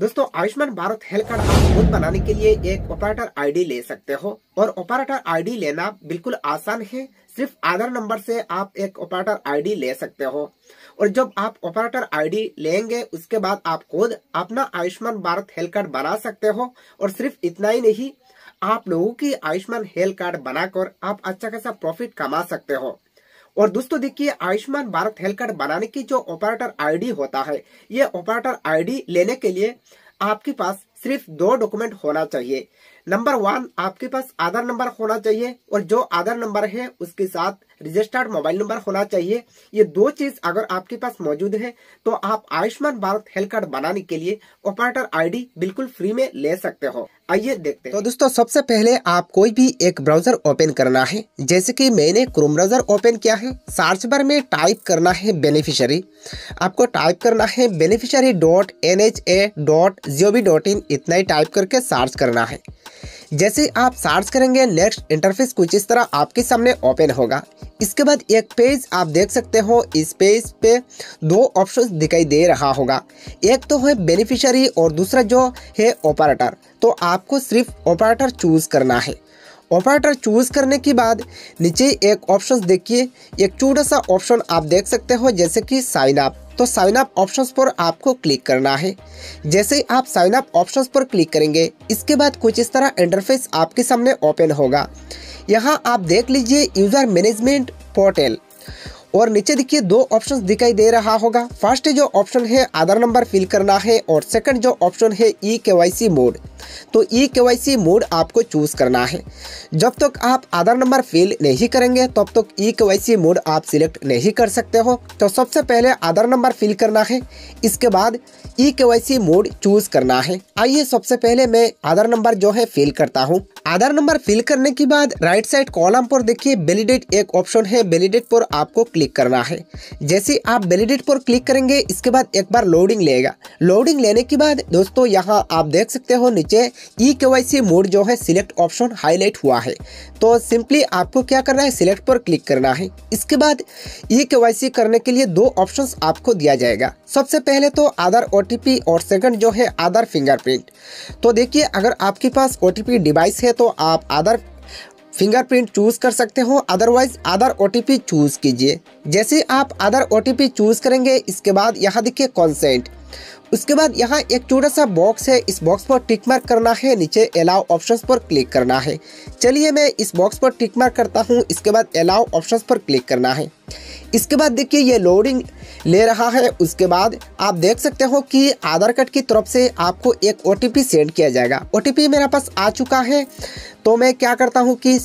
दोस्तों Ayushman Bharat health card आप खुद बनाने के लिए एक ऑपरेटर आईडी ले सकते हो और ऑपरेटर आईडी लेना बिल्कुल आसान है सिर्फ आधार नंबर से आप एक ऑपरेटर आईडी ले सकते हो और जब आप ऑपरेटर आईडी लेंगे उसके बाद आप खुद अपना आयुष्मान भारत हेल्थ कार्ड बना सकते हो और सिर्फ इतना ही नहीं आप लोगों की आयुष्मान हेल्थ कार्ड बनाकर आप अच्छा खासा प्रॉफिट कमा सकते हो और दोस्तों देखिए आयुष्मान भारत हेल्थ कार्ड बनाने की जो ऑपरेटर आईडी होता है ये ऑपरेटर आईडी लेने के लिए आपके पास सिर्फ दो डॉक्यूमेंट होना चाहिए नंबर वन आपके पास आधार नंबर होना चाहिए और जो आधार नंबर है उसके साथ रजिस्टर्ड मोबाइल नंबर होना चाहिए ये दो चीज अगर आपके पास मौजूद है तो आप आयुष्मान भारत हेल्थ कार्ड बनाने के लिए ऑपरेटर आईडी बिल्कुल फ्री में ले सकते हो आइए देखते हैं तो दोस्तों सबसे पहले आप कोई भी एक ब्राउजर ओपन करना है जैसे कि मैंने क्रोम ब्राउजर ओपन किया है सर्च बार में टाइप करना है बेनिफिशियरी आपको टाइप करना है beneficiary dot N H A dot G O V dot in इतना ही टाइप करके सर्च करना है जैसे आप सर्च करेंगे नेक्स्ट इंटरफेस कुछ इस तरह आपके सामने ओपन होगा इसके बाद एक पेज आप देख सकते हो इस पेज पे दो ऑप्शंस दिखाई दे रहा होगा एक तो है बेनिफिशियरी और दूसरा जो है ऑपरेटर तो आपको सिर्फ ऑपरेटर चूज़ करना है ऑपरेटर चूज करने के बाद नीचे एक ऑप्शन देखिए एक छोटा सा ऑप्शन आप देख सकते हो जैसे कि साइन अप तो साइन अप ऑप्शंस पर आपको क्लिक करना है जैसे ही आप साइन अप ऑप्शंस पर क्लिक करेंगे इसके बाद कुछ इस तरह इंटरफेस आपके सामने ओपन होगा यहाँ आप देख लीजिए यूज़र मैनेजमेंट पोर्टल और नीचे देखिए दो ऑप्शन दिखाई दे रहा होगा फर्स्ट जो ऑप्शन है आधार नंबर फिल करना है और सेकंड जो ऑप्शन है ई के मोड तो ई के मोड आपको चूज करना है जब तक तो आप आधार नंबर फिल नहीं करेंगे तब तक ई के मोड आप सिलेक्ट नहीं कर सकते हो तो सबसे पहले आधार नंबर फिल करना है इसके बाद ई के मोड चूज करना है आइए सबसे पहले मैं आधार नंबर जो है फिल करता हूँ आधार नंबर फिल करने के बाद राइट साइड कॉलम पर देखिए वेलीडेट एक ऑप्शन है वेलीडेट पर आपको क्लिक क्लिक करना है जैसे आप वैलिडेट पर क्लिक करेंगे इसके बाद एक बार लोडिंग लेगा लोडिंग लेने के बाद दोस्तों यहाँ आप देख सकते हो नीचे ई के मोड जो है सिलेक्ट ऑप्शन हाईलाइट हुआ है तो सिंपली आपको क्या करना है सिलेक्ट पर क्लिक करना है इसके बाद ई e के करने के लिए दो ऑप्शन आपको दिया जाएगा सबसे पहले तो आधार ओ और सेकंड जो है आधार फिंगरप्रिंट तो देखिए अगर आपके पास ओ डिवाइस है तो आप आधार फिंगरप्रिंट चूज कर सकते हो अदरवाइज अदर ओ चूज कीजिए जैसे आप अदर ओ चूज करेंगे इसके बाद यहाँ देखिए कॉन्सेंट उसके बाद यहाँ एक छोटा सा बॉक्स है इस बॉक्स पर टिक मार्क करना है नीचे अलाउ ऑप्शंस पर क्लिक करना है चलिए मैं इस बॉक्स पर टिक मार्क करता हूँ इसके बाद अलाउ ऑप्शंस पर क्लिक करना है इसके बाद देखिए ये लोडिंग ले रहा है उसके बाद आप देख सकते हो कि आधार कार्ड की तरफ से आपको एक ओ सेंड किया जाएगा ओ मेरा पास आ चुका है तो मैं क्या करता हूँ कि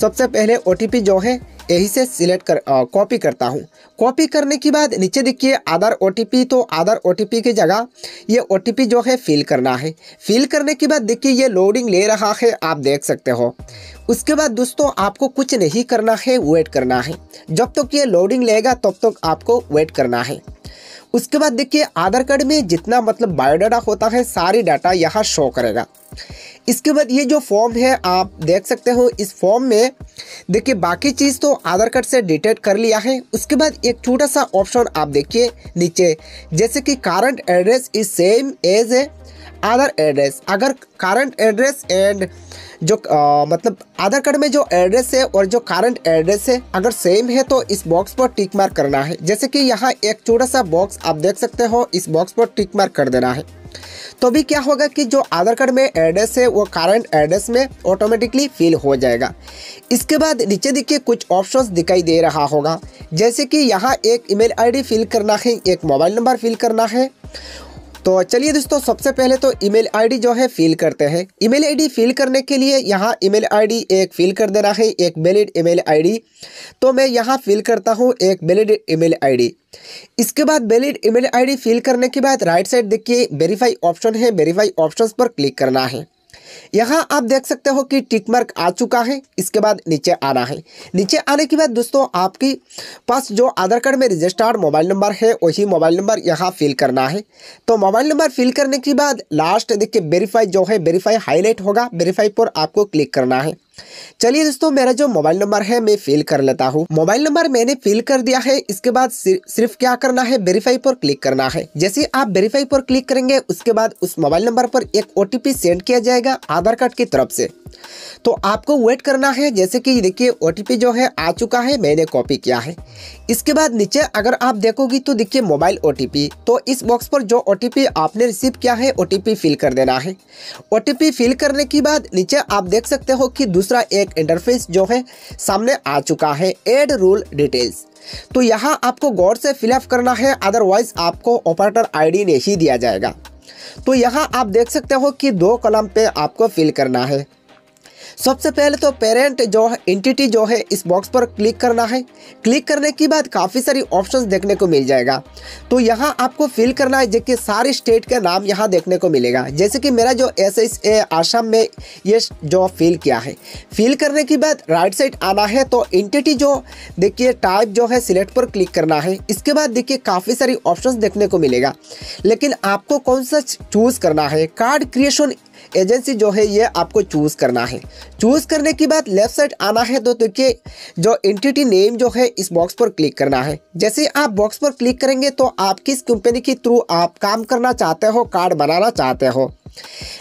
सबसे पहले ओ जो है यही से सिलेक्ट कर कॉपी करता हूँ कॉपी करने के बाद नीचे देखिए आधार ओ तो आधार ओ की जगह ये ओ जो है फिल करना है फिल करने के बाद देखिए ये लोडिंग ले रहा है आप देख सकते हो उसके बाद दोस्तों आपको कुछ नहीं करना है वेट करना है जब तक तो ये लोडिंग लेगा तब तो तक तो आपको वेट करना है उसके बाद देखिए आधार कार्ड में जितना मतलब बायोडाटा होता है सारी डाटा यहाँ शो करेगा इसके बाद ये जो फॉर्म है आप देख सकते हो इस फॉर्म में देखिए बाकी चीज़ तो आधार कार्ड से डिटेक्ट कर लिया है उसके बाद एक छोटा सा ऑप्शन आप देखिए नीचे जैसे कि current address is same as a Aadhaar address अगर करंट एड्रेस एंड जो आ, मतलब आधार कार्ड में जो एड्रेस है और जो करंट एड्रेस है अगर सेम है तो इस बॉक्स पर टिक मार्क करना है जैसे कि यहाँ एक छोटा सा बॉक्स आप देख सकते हो इस बॉक्स पर टिक मार्क कर देना है तो भी क्या होगा कि जो आधार कार्ड में एड्रेस है वो करंट एड्रेस में ऑटोमेटिकली फिल हो जाएगा इसके बाद नीचे देखिए कुछ ऑप्शंस दिखाई दे रहा होगा जैसे कि यहाँ एक ईमेल आईडी फिल करना है एक मोबाइल नंबर फिल करना है तो चलिए दोस्तों सबसे पहले तो ईमेल आईडी जो है फिल करते हैं ईमेल आईडी फिल करने के लिए यहाँ ईमेल आईडी एक फिल कर देना है एक वैलिड ईमेल आईडी तो मैं यहाँ फिल करता हूँ एक वैलिड ईमेल आईडी इसके बाद वैलिड ईमेल आईडी फिल करने के बाद राइट साइड देखिए वेरीफाई ऑप्शन है वेरीफाई ऑप्शन पर क्लिक करना है यहाँ आप देख सकते हो कि टिक मार्क आ चुका है इसके बाद नीचे आना है नीचे आने के बाद दोस्तों आपके पास जो आधार कार्ड में रजिस्टर्ड मोबाइल नंबर है वही मोबाइल नंबर यहाँ फिल करना है तो मोबाइल नंबर फिल करने के बाद लास्ट देखिए वेरीफाई जो है वेरीफाई हाईलाइट होगा वेरीफाई पर आपको क्लिक करना है चलिए दोस्तों मेरा जो मोबाइल नंबर है मैं फिल कर लेता हूँ मोबाइल नंबर मैंने फिल कर दिया है इसके बाद सिर्फ क्या करना है वेरीफाई पर क्लिक करना है जैसे आप वेरीफाई पर क्लिक करेंगे उसके बाद उस मोबाइल नंबर पर एक ओ सेंड किया जाएगा आधार कार्ड की तरफ से तो आपको वेट करना है जैसे कि देखिए ओ जो है आ चुका है मैंने कॉपी किया है इसके बाद नीचे अगर आप देखोगी तो देखिए मोबाइल ओ तो इस बॉक्स पर जो ओ आपने रिसीव किया है ओ फिल कर देना है ओ फिल करने के बाद नीचे आप देख सकते हो कि दूसरा एक इंटरफेस जो है सामने आ चुका है एड रूल डिटेल्स तो यहाँ आपको गौर से फिलअप करना है अदरवाइज आपको ऑपरेटर आईडी नहीं दिया जाएगा तो यहाँ आप देख सकते हो कि दो कलम पे आपको फिल करना है सबसे पहले तो पेरेंट जो है एंटिटी जो है इस बॉक्स पर क्लिक करना है क्लिक करने के बाद काफ़ी सारी ऑप्शन देखने को मिल जाएगा तो यहाँ आपको फिल करना है जबकि सारे स्टेट का नाम यहाँ देखने को मिलेगा जैसे कि मेरा जो एस आसाम में ये जो फिल किया है फिल करने के बाद राइट साइड आना है तो एंटिटी जो देखिए टाइप जो है सिलेक्ट पर क्लिक करना है इसके बाद देखिए काफ़ी सारी ऑप्शन देखने को मिलेगा लेकिन आपको कौन सा चूज़ करना है कार्ड क्रिएशन एजेंसी जो है ये आपको चूज़ करना है चूज़ करने के बाद लेफ्ट साइड आना है तो देखिए जो एंटिटी नेम जो है इस बॉक्स पर क्लिक करना है जैसे आप बॉक्स पर क्लिक करेंगे तो आप किस कंपनी के थ्रू आप काम करना चाहते हो कार्ड बनाना चाहते हो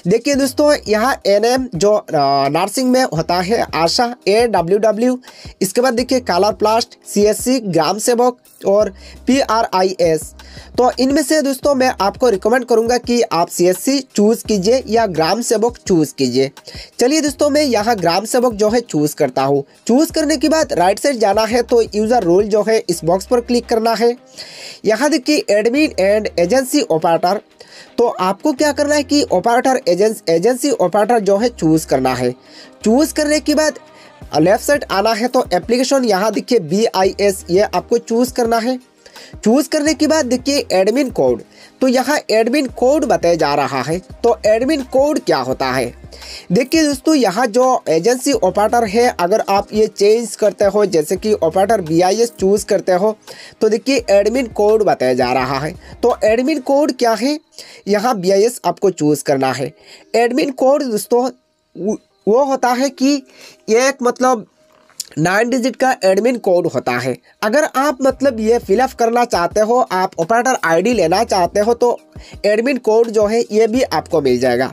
देखिए दोस्तों यहाँ एन जो नर्सिंग में होता है आशा ए डब्ल्यू डब्ल्यू इसके बाद देखिए कालर प्लास्ट सी एस सी ग्राम सेवक और पी आर आई एस तो इनमें से दोस्तों मैं आपको रिकमेंड करूंगा कि आप सी एस सी चूज़ कीजिए या ग्राम सेवक चूज़ कीजिए चलिए दोस्तों मैं यहाँ ग्राम सेवक जो है चूज़ करता हूँ चूज़ करने के बाद राइट साइड जाना है तो यूज़र रोल जो है इस बॉक्स पर क्लिक करना है यहाँ देखिए एडमिन एंड एजेंसी ऑपरेटर तो आपको क्या करना है कि ऑपरेटर एजेंस एजेंसी ऑपरेटर जो है चूज़ करना है चूज़ करने के बाद लेफ्ट साइड आना है तो एप्लीकेशन यहाँ देखिए बी आई एस ये आपको चूज़ करना है चूज़ करने के बाद देखिए एडमिन कोड तो यहाँ एडमिन कोड बताया जा रहा है तो एडमिन कोड क्या होता है देखिए दोस्तों यहाँ जो एजेंसी ऑपरेटर है अगर आप ये चेंज करते हो जैसे कि operator B I S choose करते हो तो देखिए एडमिन कोड बताया जा रहा है तो एडमिन कोड क्या है यहाँ बी आई एस आपको चूज़ करना है एडमिन कोड दोस्तों वो होता है कि एक मतलब नाइन डिजिट का एडमिन कोड होता है अगर आप मतलब ये फिलअप करना चाहते हो आप ऑपरेटर आईडी लेना चाहते हो तो एडमिन कोड जो है ये भी आपको मिल जाएगा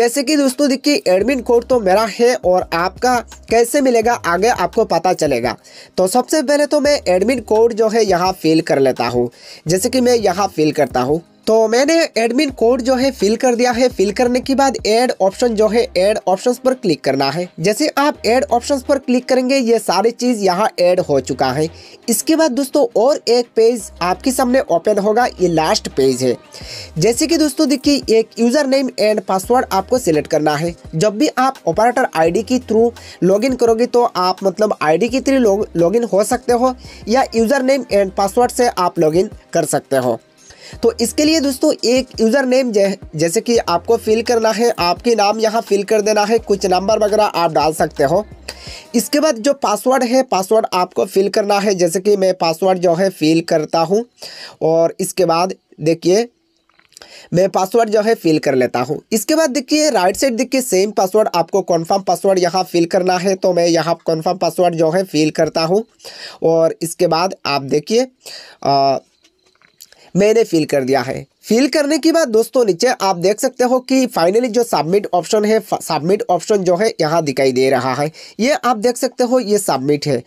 जैसे कि दोस्तों देखिए एडमिन कोड तो मेरा है और आपका कैसे मिलेगा आगे आपको पता चलेगा तो सबसे पहले तो मैं एडमिन कोड जो है यहाँ फिल कर लेता हूँ जैसे कि मैं यहाँ फिल करता हूँ तो मैंने एडमिन कोड जो है फिल कर दिया है फिल करने के बाद एड ऑप्शन जो है एड ऑप्शंस पर क्लिक करना है जैसे आप एड ऑप्शंस पर क्लिक करेंगे ये सारी चीज़ यहाँ ऐड हो चुका है इसके बाद दोस्तों और एक पेज आपके सामने ओपन होगा ये लास्ट पेज है जैसे कि दोस्तों देखिए एक यूज़र नेम एंड पासवर्ड आपको सिलेक्ट करना है जब भी आप ऑपरेटर डी के थ्रू लॉगिन करोगे तो आप मतलब डी के थ्रू लॉगिन हो सकते हो या यूज़र नेम एंड पासवर्ड से आप लॉगिन कर सकते हो तो इसके लिए दोस्तों एक यूज़र नेम जैसे कि आपको फिल करना है आपके नाम यहाँ फिल कर देना है कुछ नंबर वगैरह आप डाल सकते हो इसके बाद जो पासवर्ड है पासवर्ड आपको फिल करना है जैसे कि मैं पासवर्ड जो है फिल करता हूँ और इसके बाद देखिए मैं पासवर्ड जो है फिल कर लेता हूँ इसके बाद देखिए राइट साइड देखिए सेम पासवर्ड आपको कॉन्फर्म पासवर्ड यहाँ फिल करना है तो मैं यहाँ कॉन्फर्म पासवर्ड जो है फिल करता हूँ और इसके बाद आप देखिए मैंने फील कर दिया है फिल करने के बाद दोस्तों नीचे आप देख सकते हो कि फाइनली जो सबमिट ऑप्शन है सबमिट ऑप्शन जो है यहाँ दिखाई दे रहा है ये आप देख सकते हो ये सबमिट है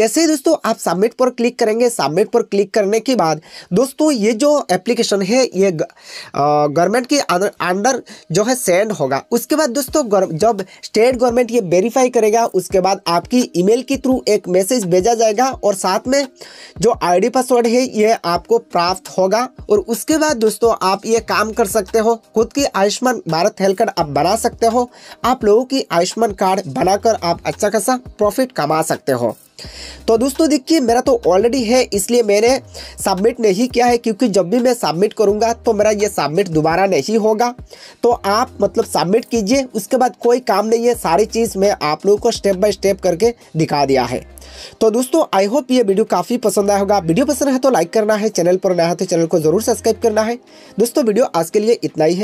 जैसे ही दोस्तों आप सबमिट पर क्लिक करेंगे सबमिट पर क्लिक करने के बाद दोस्तों ये जो एप्लीकेशन है ये गवर्नमेंट के अंडर जो है सेंड होगा उसके बाद दोस्तों जब स्टेट गवर्नमेंट ये वेरीफाई करेगा उसके बाद आपकी मेल के थ्रू एक मैसेज भेजा जाएगा और साथ में जो आई पासवर्ड है ये आपको प्राप्त होगा और उसके बाद दोस्तों दोस्तों आप ये काम कर सकते हो खुद की आयुष्मान भारत हेल्थ कार्ड आप बना सकते हो आप लोगों की आयुष्मान कार्ड बनाकर आप अच्छा खासा प्रॉफिट कमा सकते हो तो दोस्तों देखिए मेरा तो ऑलरेडी है इसलिए मैंने सबमिट नहीं किया है क्योंकि जब भी मैं सबमिट करूंगा तो मेरा ये सबमिट दोबारा नहीं होगा तो आप मतलब सबमिट कीजिए उसके बाद कोई काम नहीं है सारी चीज़ मैं आप लोगों को स्टेप बाय स्टेप करके दिखा दिया है तो दोस्तों आई होप ये वीडियो काफ़ी पसंद आया होगा वीडियो पसंद है तो लाइक करना है चैनल पर नया है तो चैनल को जरूर सब्सक्राइब करना है दोस्तों वीडियो आज के लिए इतना ही है